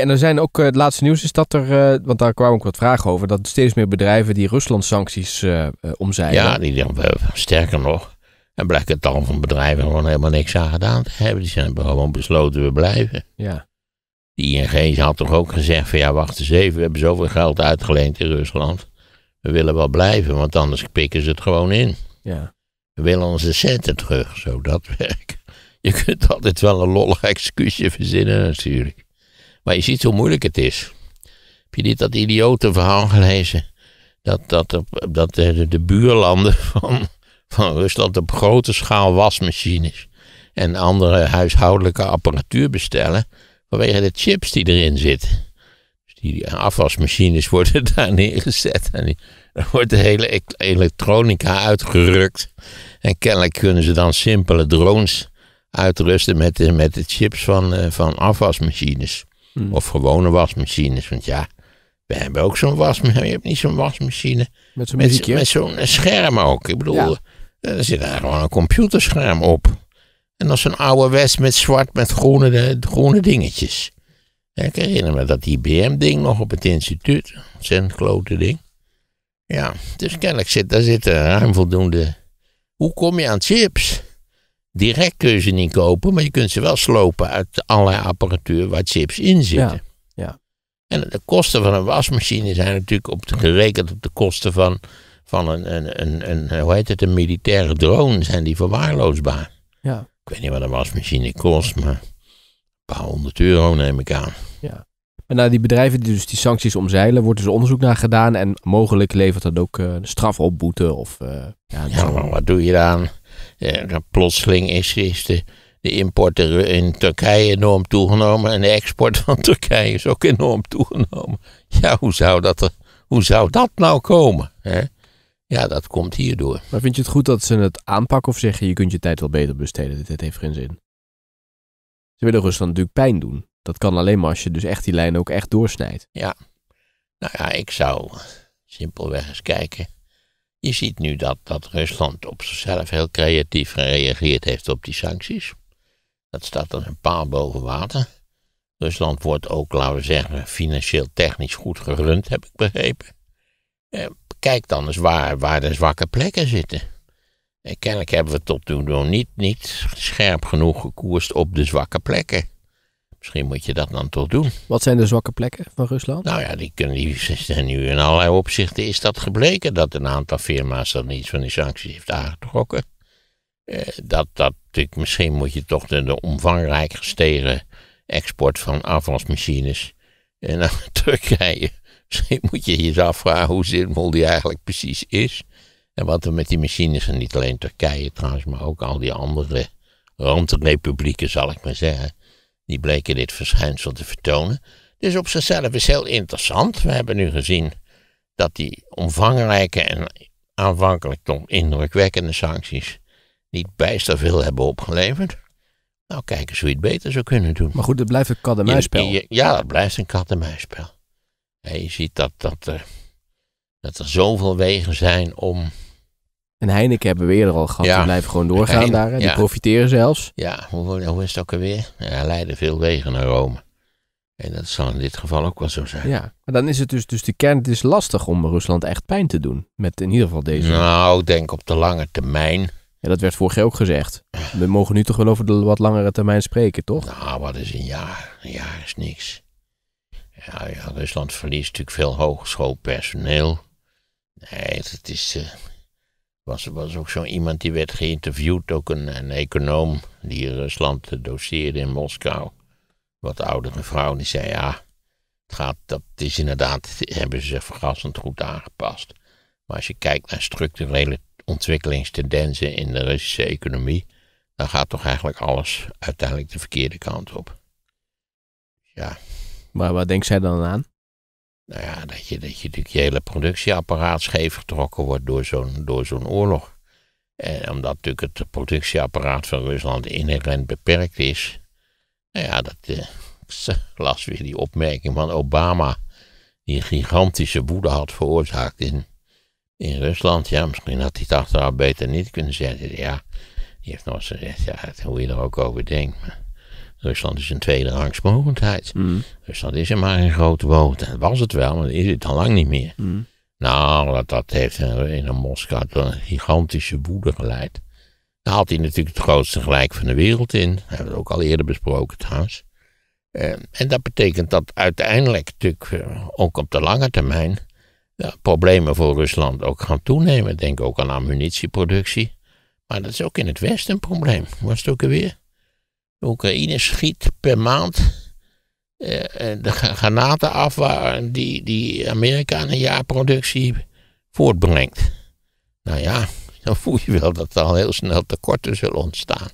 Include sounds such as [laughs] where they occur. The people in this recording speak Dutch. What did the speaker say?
en er zijn ook eh, het laatste nieuws is dat er, eh, want daar kwamen ook wat vragen over, dat steeds meer bedrijven die Rusland-sancties uh, omzeilen. Ja, die, sterker nog, en blijkt tal van bedrijven gewoon helemaal niks aan gedaan te hebben. Die zijn gewoon besloten, we blijven. Ja. Die ING had toch ook gezegd van ja, wacht eens even, we hebben zoveel geld uitgeleend in Rusland. We willen wel blijven, want anders pikken ze het gewoon in. Ja. We willen onze centen terug, zo dat [laughs] werkt. Je kunt altijd wel een lollig excuusje verzinnen natuurlijk. Maar je ziet hoe moeilijk het is. Heb je niet dat idiote verhaal gelezen? Dat, dat, dat de, de buurlanden [laughs] van, van Rusland op grote schaal wasmachines en andere huishoudelijke apparatuur bestellen vanwege de chips die erin zitten. Dus die afwasmachines [laughs] worden daar neergezet en dan wordt de hele e-, elektronica uitgerukt. En kennelijk kunnen ze dan simpele drones uitrusten met de, met de chips van, eh, van afwasmachines. Hmm. Of gewone wasmachines. Want ja, we hebben ook zo'n wasmachine. [laughs] Je hebt niet zo'n wasmachine. Met zo'n eh, scherm ook. Ik bedoel, eh, er zit daar gewoon een computerscherm op. En dat is een oude west met zwart met groene, eh, groene dingetjes. Ik herinner me dat IBM-ding nog op het instituut. Zijn klote ding. Ja, dus kennelijk zit daar zitten ruim voldoende. Hoe kom je aan chips? Direct kun je ze niet kopen, maar je kunt ze wel slopen uit allerlei apparatuur waar chips in zitten. Ja, En de kosten van een wasmachine zijn natuurlijk op gerekend op de kosten van, van een, een, een, een, hoe heet het, een militaire drone, zijn die verwaarloosbaar. Ja. Ik weet niet wat een wasmachine kost, maar een paar honderd euro neem ik aan. Ja. Maar nou, die bedrijven die dus die sancties omzeilen, wordt dus onderzoek naar gedaan en mogelijk levert dat ook een uh, straf op boete of... Eh, ja, ja maar wat doe je dan? plotseling is, is de, de import in Turkije enorm toegenomen en de export van [laughs] Turkije is ook enorm toegenomen. Ja, hoe zou dat, er, hoe zou dat nou komen? Hè? Ja, dat komt hierdoor. Maar vind je het goed dat ze het aanpakken of zeggen je kunt je tijd wel beter besteden? Dit heeft geen zin. Ze willen Rusland natuurlijk pijn doen. Dat kan alleen maar als je dus echt die lijn ook echt doorsnijdt. Ja, nou ja, ik zou simpelweg eens kijken je ziet nu dat, dat Rusland op zichzelf heel creatief gereageerd heeft op die sancties. Dat staat dan een paal boven water. Rusland wordt ook, laten we zeggen, financieel technisch goed gerund, heb ik begrepen. Eh, kijk dan eens waar, waar de zwakke plekken zitten. En eh, kennelijk hebben we tot nu toe niet, niet scherp genoeg gekoerst op de zwakke plekken. Misschien moet je dat dan toch doen. Wat zijn de zwakke plekken van Rusland? Nou ja, die, kunnen, die nu in allerlei opzichten is dat gebleken dat een aantal firma's dat niet van die sancties heeft aangetrokken. Eh, dat, dat, misschien moet je toch de, de omvangrijk gestegen export van afwasmachines eh, [laughs] naar Turkije. Misschien moet je je afvragen hoe zinvol die eigenlijk precies is. En wat er met die machines, en niet alleen Turkije trouwens, maar ook al die andere randrepublieken, zal ik maar zeggen die bleken dit verschijnsel te vertonen. Dus op zichzelf is heel interessant. We hebben nu gezien dat die omvangrijke en aanvankelijk toch indrukwekkende sancties niet bijster veel hebben opgeleverd. Nou, kijk eens hoe je het beter zou kunnen doen. Maar goed, het blijft een kat en muisspel. Ja, het blijft een kat en muisspel. je ziet dat, dat, dat er zoveel wegen zijn om en Heineken hebben we eerder al gehad. Die blijven gewoon doorgaan daar. Die profiteren zelfs. Ja, hoe, is het ook alweer? Ja, leiden veel wegen naar Rome. En dat zal in dit geval ook wel zo zijn. Ja, maar dan is het dus, dus de kern. Het is lastig om Rusland echt pijn te doen. Met in ieder geval deze. Nou, ik denk op de lange termijn. Ja, dat werd vorig jaar ook gezegd. We mogen nu toch wel over de wat langere termijn spreken, toch? Nou, wat is een jaar? Een jaar is niks. Ja, Rusland verliest natuurlijk veel hogeschoolpersoneel. Nee, het is, eh, was, was ook zo'n iemand die werd geïnterviewd, ook een, een econoom die in Rusland eh, doseerde in Moskou. Wat oudere vrouw, die zei ja, het gaat, dat is inderdaad, hebben ze zich verrassend goed aangepast. Maar als je kijkt naar structurele ontwikkelingstendensen in de Russische economie, dan gaat toch eigenlijk alles uiteindelijk de verkeerde kant op. Ja. Maar wat denkt zij dan aan? Nou ja, dat je, dat je natuurlijk je hele productieapparaat scheef getrokken wordt door zo'n, door zo'n oorlog. En omdat natuurlijk het productieapparaat van Rusland inherent beperkt is. Nou ja, dat eh, [laughs] las weer die opmerking van Obama. Die een gigantische woede had veroorzaakt in, in Rusland. Ja, misschien had hij het achteraf beter niet kunnen zeggen. Ja, die heeft nog eens gezegd, ja, hoe je er ook over denkt. Rusland is een tweede rangsmogendheid. Mm. Rusland is er maar een grote boot. Dat was het wel, maar is het al lang niet meer. Mm. Nou, dat, dat heeft in Moskou tot een gigantische woede geleid. Daar had hij natuurlijk het grootste gelijk van de wereld in. Dat hebben we ook al eerder besproken trouwens. Ehm, en dat betekent dat uiteindelijk natuurlijk eh, ook op de lange termijn problemen voor Rusland ook gaan toenemen. Denk ook aan ammunitieproductie. Maar dat is ook in het Westen een probleem. Was het ook alweer? Oekraïne schiet per maand eh, de granaten af waar die, die Amerika een jaar productie voortbrengt. Nou ja, [laughs] dan voel je wel dat er al heel snel tekorten zullen ontstaan.